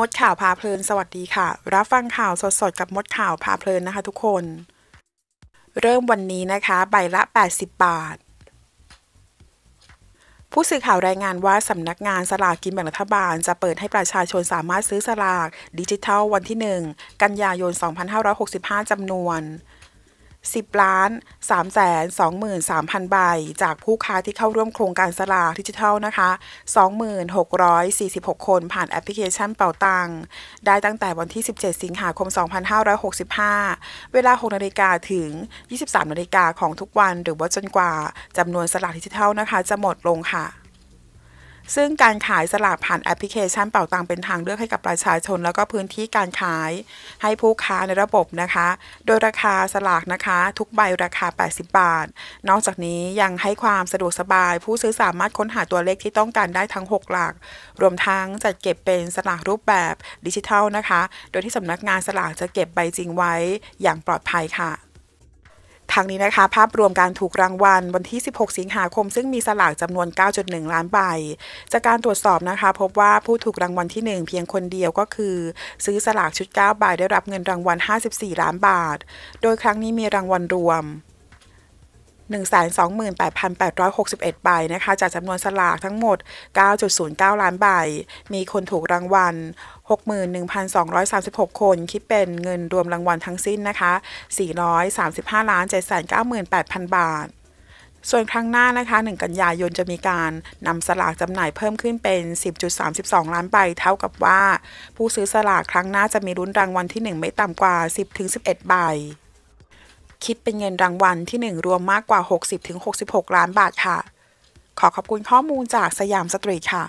มดข่าวพาเพลิน สวัสดีค่ะ รับฟังข่าวสดๆ กับมดข่าวพาเพลินนะคะทุกคน เริ่มวันนี้นะคะ ใบละ 80 บาท ผู้สื่อข่าวรายงานว่าสำนักงานสลากกินแบ่งรัฐบาล จะเปิดให้ประชาชนสามารถซื้อสลากดิจิทัล วันที่ 1 กันยายน 2565จำนวน10ล้าน3 2 3 0 0 0 ใบ จากผู้ค้าที่เข้าร่วมโครงการสลากดิจิทัลนะคะ 26,46 คนผ่านแอปพลิเคชันเป่าตังได้ตั้งแต่วันที่ 17 สิงหาคม 2565 เวลา6นาฬิกาถึง 23 นาฬิกาของทุกวัน หรือว่าจนกว่าจำนวนสลากดิจิทัลนะคะ จะหมดลงค่ะซึ่งการขายสลากผ่านแอปพลิเคชันเป่าตังเป็นทางเลือกให้กับประชาชน แล้วก็พื้นที่การขายให้ผู้ค้าในระบบนะคะ โดยราคาสลากนะคะ ทุกใบราคา 80 บาท นอกจากนี้ยังให้ความสะดวกสบายผู้ซื้อสามารถค้นหาตัวเลขที่ต้องการได้ทั้ง 6 หลัก รวมทั้งจัดเก็บเป็นสลากรูปแบบดิจิทัลนะคะ โดยที่สำนักงานสลากจะเก็บใบจริงไว้อย่างปลอดภัยค่ะทั้งนี้นะคะ ภาพรวมการถูกรางวัลวันที่ 16 สิงหาคม ซึ่งมีสลากจำนวน 9.1 ล้านใบ จากการตรวจสอบนะคะ พบว่าผู้ถูกรางวัลที่ 1 เพียงคนเดียวก็คือ ซื้อสลากชุด 9 ใบได้รับเงินรางวัล 54 ล้านบาท โดยครั้งนี้มีรางวัลรวม128,861ใบนะคะ จากจำนวนสลากทั้งหมด 9.09 ล้านใบ มีคนถูกรางวัล61,236 คน คิดเป็นเงินรวมรางวัลทั้งสิ้นนะคะ 435ล้าน798,000 บาท ส่วนครั้งหน้านะคะ1กันยายนจะมีการนำสลากจำหน่ายเพิ่มขึ้นเป็น 10.32 ล้านใบ เท่ากับว่าผู้ซื้อสลากครั้งหน้าจะมีรุ้นรางวัลที่ 1 ไม่ต่ำกว่า 10-11 ใบคิดเป็นเงินรางวัลที่ 1 รวมมากกว่า 60-66 ล้านบาทค่ะ ขอขอบคุณข้อมูลจากสยามสตรีทค่ะ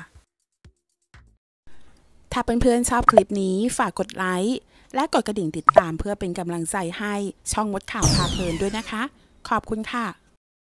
ถ้าเเพื่อนๆชอบคลิปนี้ฝากกดไลค์ และกดกระดิ่งติดตามเพื่อเป็นกำลังใจให้ช่องมดข่าวพาเพลินด้วยนะคะ ขอบคุณค่ะ